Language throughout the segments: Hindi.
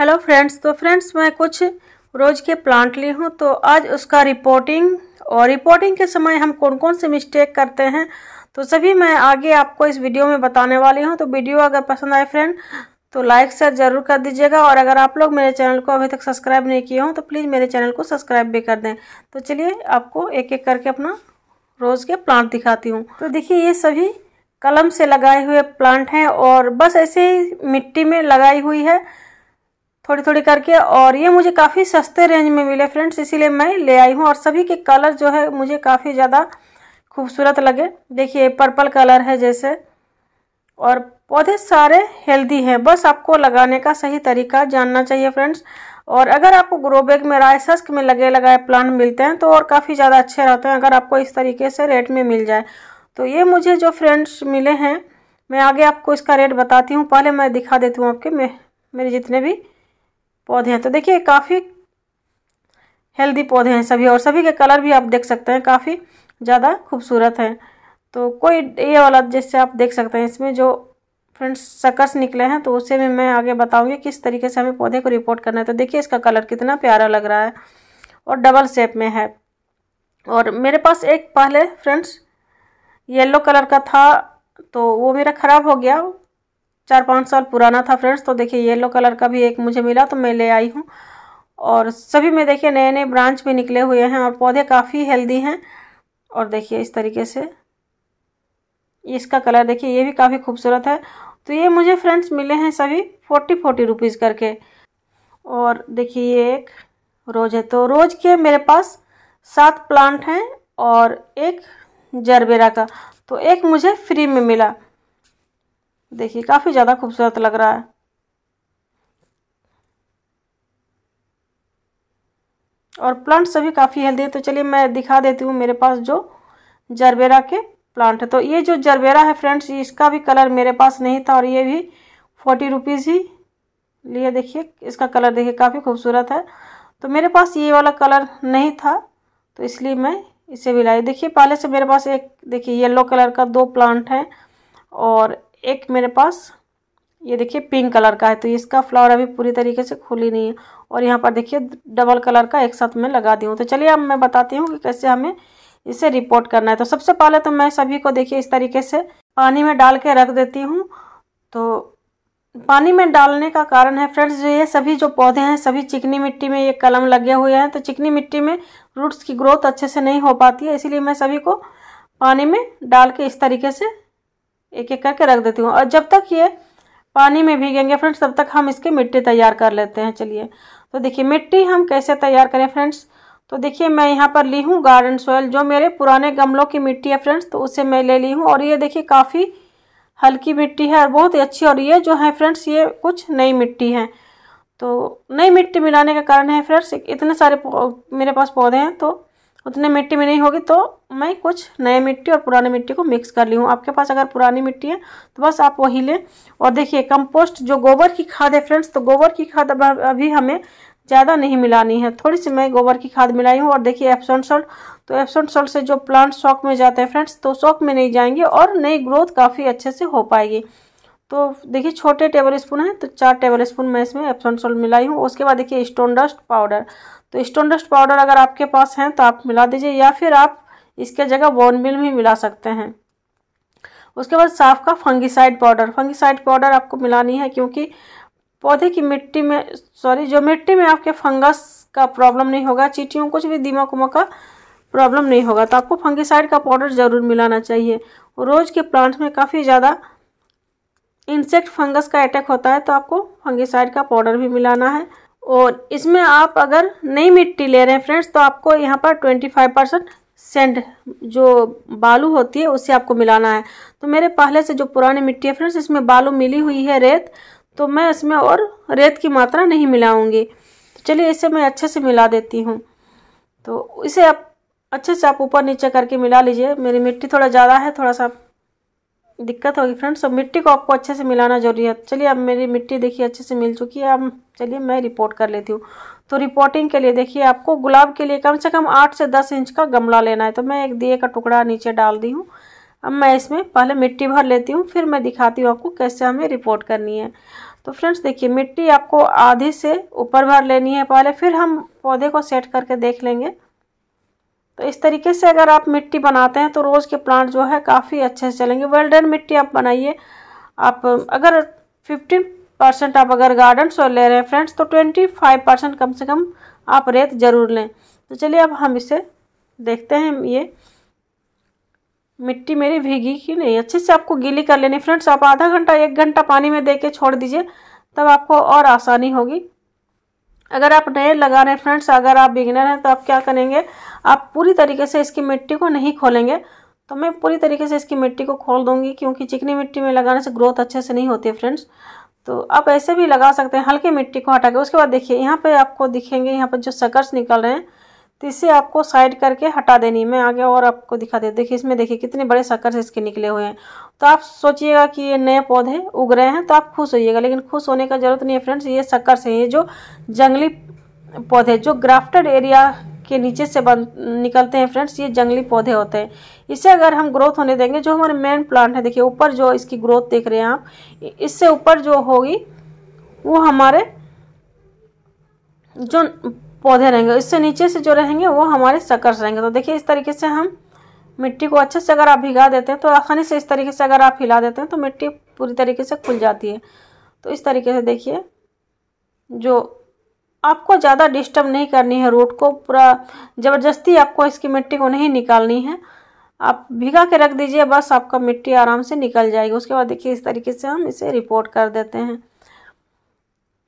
हेलो फ्रेंड्स तो फ्रेंड्स मैं कुछ रोज़ के प्लांट ली हूँ तो आज उसका रिपोर्टिंग और रिपोर्टिंग के समय हम कौन कौन से मिस्टेक करते हैं तो सभी मैं आगे आपको इस वीडियो में बताने वाली हूँ तो वीडियो अगर पसंद आए फ्रेंड तो लाइक शेयर जरूर कर दीजिएगा और अगर आप लोग मेरे चैनल को अभी तक सब्सक्राइब नहीं किए हों तो प्लीज़ मेरे चैनल को सब्सक्राइब भी कर दें तो चलिए आपको एक एक करके अपना रोज़ के प्लांट दिखाती हूँ तो देखिए ये सभी कलम से लगाए हुए प्लांट हैं और बस ऐसे ही मिट्टी में लगाई हुई है थोड़ी थोड़ी करके और ये मुझे काफ़ी सस्ते रेंज में मिले फ्रेंड्स इसीलिए मैं ले आई हूँ और सभी के कलर जो है मुझे काफ़ी ज़्यादा खूबसूरत लगे देखिए पर्पल कलर है जैसे और पौधे सारे हेल्दी हैं बस आपको लगाने का सही तरीका जानना चाहिए फ्रेंड्स और अगर आपको ग्रो बैग में रायसस्क में लगे लगाए प्लांट मिलते हैं तो और काफ़ी ज़्यादा अच्छे रहते हैं अगर आपको इस तरीके से रेट में मिल जाए तो ये मुझे जो फ्रेंड्स मिले हैं मैं आगे आपको इसका रेट बताती हूँ पहले मैं दिखा देती हूँ आपके मैं मेरे जितने भी पौधे हैं तो देखिए काफ़ी हेल्दी पौधे हैं सभी और सभी के कलर भी आप देख सकते हैं काफ़ी ज़्यादा खूबसूरत हैं तो कोई ये वाला जैसे आप देख सकते हैं इसमें जो फ्रेंड्स सकर्स निकले हैं तो उसे भी मैं आगे बताऊंगी किस तरीके से हमें पौधे को रिपोर्ट करना है तो देखिए इसका कलर कितना प्यारा लग रहा है और डबल शेप में है और मेरे पास एक पहले फ्रेंड्स येलो कलर का था तो वो मेरा ख़राब हो गया चार पाँच साल पुराना था फ्रेंड्स तो देखिए येलो कलर का भी एक मुझे मिला तो मैं ले आई हूँ और सभी में देखिए नए नए ब्रांच भी निकले हुए हैं और पौधे काफ़ी हेल्दी हैं और देखिए इस तरीके से इसका कलर देखिए ये भी काफ़ी खूबसूरत है तो ये मुझे फ्रेंड्स मिले हैं सभी फोर्टी फोर्टी रुपीज़ करके और देखिए ये एक रोज़ है तो रोज़ के मेरे पास सात प्लांट हैं और एक जरबेरा का तो एक मुझे फ्री में मिला देखिए काफ़ी ज़्यादा खूबसूरत लग रहा है और प्लांट्स सभी काफ़ी हेल्दी है तो चलिए मैं दिखा देती हूँ मेरे पास जो जरबेरा के प्लांट है तो ये जो जरबेरा है फ्रेंड्स इसका भी कलर मेरे पास नहीं था और ये भी फोर्टी रुपीज़ ही लिए देखिए इसका कलर देखिए काफ़ी खूबसूरत है तो मेरे पास ये वाला कलर नहीं था तो इसलिए मैं इसे भी लाई देखिए पहले से मेरे पास एक देखिए येलो कलर का दो प्लांट है और एक मेरे पास ये देखिए पिंक कलर का है तो इसका फ्लावर अभी पूरी तरीके से खुली नहीं है और यहाँ पर देखिए डबल कलर का एक साथ मैं लगा दी हूँ तो चलिए अब मैं बताती हूँ कि कैसे हमें इसे रिपोर्ट करना है तो सबसे पहले तो मैं सभी को देखिए इस तरीके से पानी में डाल के रख देती हूँ तो पानी में डालने का कारण है फ्रेंड्स जो ये सभी जो पौधे हैं सभी चिकनी मिट्टी में ये कलम लगे हुए हैं तो चिकनी मिट्टी में रूट्स की ग्रोथ अच्छे से नहीं हो पाती है इसीलिए मैं सभी को पानी में डाल के इस तरीके से एक एक करके रख देती हूँ और जब तक ये पानी में भीगेंगे फ्रेंड्स तब तक हम इसके मिट्टी तैयार कर लेते हैं चलिए तो देखिए मिट्टी हम कैसे तैयार करें फ्रेंड्स तो देखिए मैं यहाँ पर ली हूँ गार्डन सोयल जो मेरे पुराने गमलों की मिट्टी है फ्रेंड्स तो उसे मैं ले ली हूँ और ये देखिए काफ़ी हल्की मिट्टी है और बहुत ही अच्छी और ये जो है फ्रेंड्स ये कुछ नई मिट्टी है तो नई मिट्टी मिलाने का कारण है फ्रेंड्स इतने सारे मेरे पास पौधे हैं तो उतने मिट्टी में नहीं होगी तो मैं कुछ नए मिट्टी और पुराने मिट्टी को मिक्स कर ली हूँ आपके पास अगर पुरानी मिट्टी है तो बस आप वही लें और देखिए कंपोस्ट जो गोबर की खाद है फ्रेंड्स तो गोबर की खाद अब अभी हमें ज़्यादा नहीं मिलानी है थोड़ी सी मैं गोबर की खाद मिलाई हूँ और देखिए एप्सोन सोल्ट तो एप्सोन सोल्ट से जो प्लांट शॉक में जाते हैं फ्रेंड्स तो शॉक में नहीं जाएंगे और नई ग्रोथ काफ़ी अच्छे से हो पाएगी तो देखिए छोटे टेबल स्पून है तो चार टेबल स्पून मैं इसमें एप्सन सोल्ट मिलाई हूँ उसके बाद देखिए स्टोन डस्ट पाउडर तो स्टोन डस्ट पाउडर अगर आपके पास हैं तो आप मिला दीजिए या फिर आप इसके जगह मिल भी मिला सकते हैं उसके बाद साफ का फंगिसाइड पाउडर फंगिसाइड पाउडर आपको मिलानी है क्योंकि पौधे की मिट्टी में सॉरी जो मिट्टी में आपके फंगस का प्रॉब्लम नहीं होगा चीटियों कुछ भी दीमक उमक का प्रॉब्लम नहीं होगा तो आपको फंगिसाइड का पाउडर ज़रूर मिलाना चाहिए रोज़ के प्लांट में काफ़ी ज़्यादा इंसेक्ट फंगस का अटैक होता है तो आपको फंगिसाइड का पाउडर भी मिलाना है और इसमें आप अगर नई मिट्टी ले रहे हैं फ्रेंड्स तो आपको यहाँ पर ट्वेंटी फाइव परसेंट सेंड जो बालू होती है उसे आपको मिलाना है तो मेरे पहले से जो पुरानी मिट्टी है फ्रेंड्स इसमें बालू मिली हुई है रेत तो मैं इसमें और रेत की मात्रा नहीं मिलाऊंगी तो चलिए इसे मैं अच्छे से मिला देती हूँ तो इसे आप अच्छे से आप ऊपर नीचे करके मिला लीजिए मेरी मिट्टी थोड़ा ज़्यादा है थोड़ा सा दिक्कत होगी फ्रेंड्स और मिट्टी को आपको अच्छे से मिलाना जरूरी है चलिए अब मेरी मिट्टी देखिए अच्छे से मिल चुकी है अब चलिए मैं रिपोर्ट कर लेती हूँ तो रिपोर्टिंग के लिए देखिए आपको गुलाब के लिए कम से कम आठ से दस इंच का गमला लेना है तो मैं एक दिए का टुकड़ा नीचे डाल दी हूँ अब मैं इसमें पहले मिट्टी भर लेती हूँ फिर मैं दिखाती हूँ आपको कैसे हमें रिपोर्ट करनी है तो फ्रेंड्स देखिए मिट्टी आपको आधी से ऊपर भर लेनी है पहले फिर हम पौधे को सेट करके देख लेंगे तो इस तरीके से अगर आप मिट्टी बनाते हैं तो रोज़ के प्लांट जो है काफ़ी अच्छे से चलेंगे वेल डन मिट्टी आप बनाइए आप अगर फिफ्टीन परसेंट आप अगर गार्डन सोल ले रहे हैं फ्रेंड्स तो ट्वेंटी फाइव परसेंट कम से कम आप रेत ज़रूर लें तो चलिए अब हम इसे देखते हैं ये मिट्टी मेरी भीगी कि नहीं अच्छे से आपको गीली कर लेनी फ्रेंड्स आप आधा घंटा एक घंटा पानी में दे के छोड़ दीजिए तब आपको और आसानी होगी अगर आप नए लगा रहे हैं फ्रेंड्स अगर आप बिगिनर हैं तो आप क्या करेंगे आप पूरी तरीके से इसकी मिट्टी को नहीं खोलेंगे तो मैं पूरी तरीके से इसकी मिट्टी को खोल दूंगी क्योंकि चिकनी मिट्टी में लगाने से ग्रोथ अच्छे से नहीं होती है फ्रेंड्स तो आप ऐसे भी लगा सकते हैं हल्की मिट्टी को हटा के उसके बाद देखिए यहाँ पे आपको दिखेंगे यहाँ पर जो सकर्स निकल रहे हैं तो इसे आपको साइड करके हटा देनी मैं आगे और आपको दिखा दे देखिए इसमें देखिए कितने बड़े सकर से इसके निकले हुए हैं तो आप सोचिएगा कि ये नए पौधे उग रहे हैं तो आप खुश होइएगा लेकिन खुश होने का ज़रूरत नहीं है फ्रेंड्स ये शक्कर से ये जो जंगली पौधे जो ग्राफ्टेड एरिया के नीचे से बन निकलते हैं फ्रेंड्स ये जंगली पौधे होते हैं इसे अगर हम ग्रोथ होने देंगे जो हमारे मेन प्लांट है देखिए ऊपर जो इसकी ग्रोथ देख रहे हैं आप इससे ऊपर जो होगी वो हमारे जो पौधे रहेंगे इससे नीचे से जो रहेंगे वो हमारे सकर्स रहेंगे तो देखिए इस तरीके से हम मिट्टी को अच्छे से अगर आप भिगा देते हैं तो आसानी से इस तरीके से अगर आप हिला देते हैं तो मिट्टी पूरी तरीके से खुल जाती है तो इस तरीके से देखिए जो आपको ज़्यादा डिस्टर्ब नहीं करनी है रोड को पूरा ज़बरदस्ती आपको इसकी मिट्टी को नहीं निकालनी है आप भिगा के रख दीजिए बस आपका मिट्टी आराम से निकल जाएगी उसके बाद देखिए इस तरीके से हम इसे रिपोर्ट कर देते हैं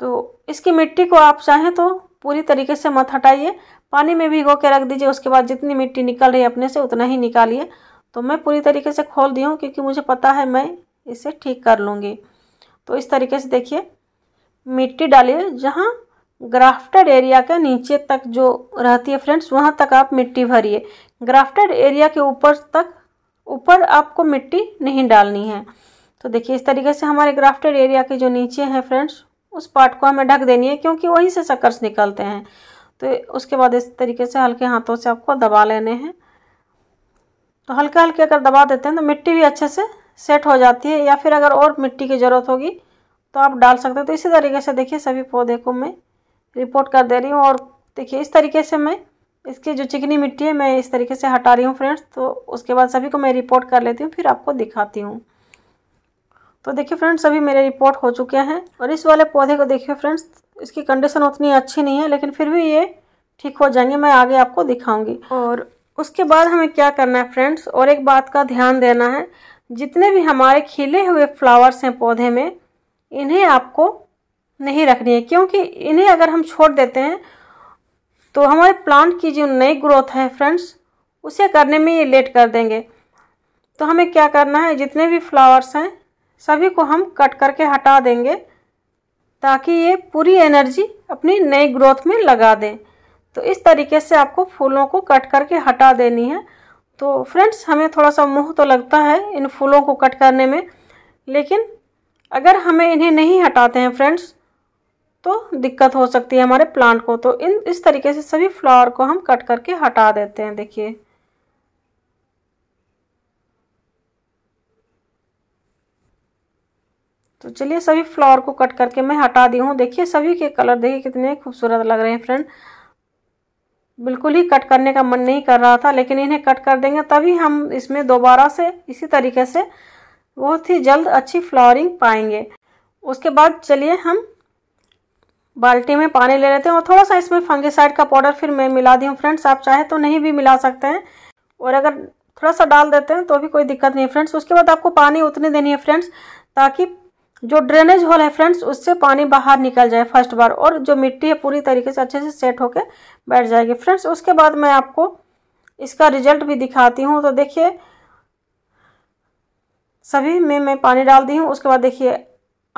तो इसकी मिट्टी को आप चाहें तो पूरी तरीके से मत हटाइए पानी में भिगो के रख दीजिए उसके बाद जितनी मिट्टी निकल रही है अपने से उतना ही निकालिए तो मैं पूरी तरीके से खोल दी हूँ क्योंकि मुझे पता है मैं इसे ठीक कर लूँगी तो इस तरीके से देखिए मिट्टी डालिए जहाँ ग्राफ्टेड एरिया के नीचे तक जो रहती है फ्रेंड्स वहाँ तक आप मिट्टी भरिए ग्राफ्टेड एरिया के ऊपर तक ऊपर आपको मिट्टी नहीं डालनी है तो देखिए इस तरीके से हमारे ग्राफ्टेड एरिया के जो नीचे हैं फ्रेंड्स उस पार्ट को हमें ढक देनी है क्योंकि वहीं से सकर्स निकलते हैं तो उसके बाद इस तरीके से हल्के हाथों से आपको दबा लेने हैं तो हल्के हल्के अगर दबा देते हैं तो मिट्टी भी अच्छे से सेट हो जाती है या फिर अगर और मिट्टी की ज़रूरत होगी तो आप डाल सकते हो तो इसी तरीके से देखिए सभी पौधे को मैं रिपोर्ट कर दे रही हूँ और देखिए इस तरीके से मैं इसकी जो चिकनी मिट्टी है मैं इस तरीके से हटा रही हूँ फ्रेंड्स तो उसके बाद सभी को मैं रिपोर्ट कर लेती हूँ फिर आपको दिखाती हूँ तो देखिए फ्रेंड्स अभी मेरे रिपोर्ट हो चुके हैं और इस वाले पौधे को देखिए फ्रेंड्स इसकी कंडीशन उतनी अच्छी नहीं है लेकिन फिर भी ये ठीक हो जाएंगे मैं आगे आपको दिखाऊंगी और उसके बाद हमें क्या करना है फ्रेंड्स और एक बात का ध्यान देना है जितने भी हमारे खिले हुए फ्लावर्स हैं पौधे में इन्हें आपको नहीं रखनी है क्योंकि इन्हें अगर हम छोड़ देते हैं तो हमारे प्लांट की जो नई ग्रोथ है फ्रेंड्स उसे करने में ये लेट कर देंगे तो हमें क्या करना है जितने भी फ्लावर्स हैं सभी को हम कट करके हटा देंगे ताकि ये पूरी एनर्जी अपनी नई ग्रोथ में लगा दें तो इस तरीके से आपको फूलों को कट करके हटा देनी है तो फ्रेंड्स हमें थोड़ा सा मुँह तो लगता है इन फूलों को कट करने में लेकिन अगर हमें इन्हें नहीं हटाते हैं फ्रेंड्स तो दिक्कत हो सकती है हमारे प्लांट को तो इन इस तरीके से सभी फ्लावर को हम कट करके हटा देते हैं देखिए तो चलिए सभी फ्लावर को कट करके मैं हटा दी हूँ देखिए सभी के कलर देखिए कितने खूबसूरत लग रहे हैं फ्रेंड बिल्कुल ही कट करने का मन नहीं कर रहा था लेकिन इन्हें कट कर देंगे तभी हम इसमें दोबारा से इसी तरीके से बहुत ही जल्द अच्छी फ्लावरिंग पाएंगे उसके बाद चलिए हम बाल्टी में पानी ले लेते हैं और थोड़ा सा इसमें फंगिसाइड का पाउडर फिर मैं मिला दी हूँ फ्रेंड्स आप चाहे तो नहीं भी मिला सकते हैं और अगर थोड़ा सा डाल देते हैं तो भी कोई दिक्कत नहीं है फ्रेंड्स उसके बाद आपको पानी उतने देनी है फ्रेंड्स ताकि जो ड्रेनेज होल है फ्रेंड्स उससे पानी बाहर निकल जाए फर्स्ट बार और जो मिट्टी है पूरी तरीके से अच्छे से सेट होके बैठ जाएगी फ्रेंड्स उसके बाद मैं आपको इसका रिजल्ट भी दिखाती हूँ तो देखिए सभी में मैं पानी डाल दी हूँ उसके बाद देखिए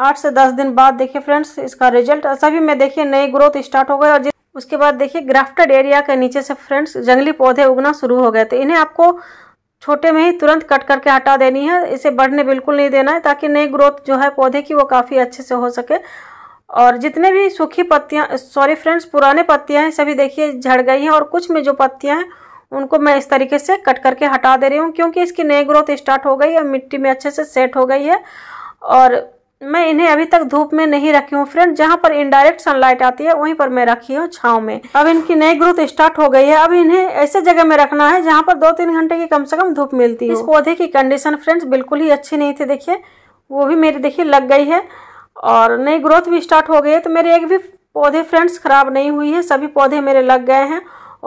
आठ से दस दिन बाद देखिए फ्रेंड्स इसका रिजल्ट सभी में देखिए नई ग्रोथ स्टार्ट हो गए और उसके बाद देखिए ग्राफ्टेड एरिया के नीचे से फ्रेंड्स जंगली पौधे उगना शुरू हो गए तो इन्हें आपको छोटे में ही तुरंत कट करके हटा देनी है इसे बढ़ने बिल्कुल नहीं देना है ताकि नई ग्रोथ जो है पौधे की वो काफ़ी अच्छे से हो सके और जितने भी सूखी पत्तियाँ सॉरी फ्रेंड्स पुराने पत्तियाँ हैं सभी देखिए झड़ गई हैं और कुछ में जो पत्तियाँ हैं उनको मैं इस तरीके से कट करके हटा दे रही हूँ क्योंकि इसकी नई ग्रोथ स्टार्ट हो गई है मिट्टी में अच्छे से सेट हो गई है और मैं इन्हें अभी तक धूप में नहीं रखी हूँ फ्रेंड जहाँ पर इनडायरेक्ट सनलाइट आती है वहीं पर मैं रखी हूँ छाव में अब इनकी नई ग्रोथ स्टार्ट हो गई है अब इन्हें ऐसे जगह में रखना है जहाँ पर दो तीन घंटे की कम से कम धूप मिलती है इस पौधे की कंडीशन फ्रेंड्स बिल्कुल ही अच्छी नहीं थी देखिए वो भी मेरी देखिए लग गई है और नई ग्रोथ भी स्टार्ट हो गई है तो मेरे एक भी पौधे फ्रेंड्स खराब नहीं हुई है सभी पौधे मेरे लग गए हैं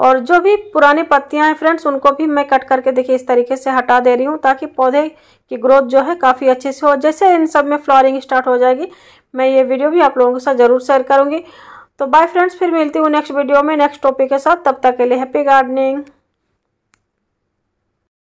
और जो भी पुरानी पत्तियां हैं फ्रेंड्स उनको भी मैं कट करके देखिए इस तरीके से हटा दे रही हूँ ताकि पौधे की ग्रोथ जो है काफ़ी अच्छे से हो जैसे इन सब में फ्लॉरिंग स्टार्ट हो जाएगी मैं ये वीडियो भी आप लोगों के साथ ज़रूर शेयर करूँगी तो बाय फ्रेंड्स फिर मिलती हूँ नेक्स्ट वीडियो में नेक्स्ट टॉपिक के साथ तब तक के लिए हैप्पी गार्डनिंग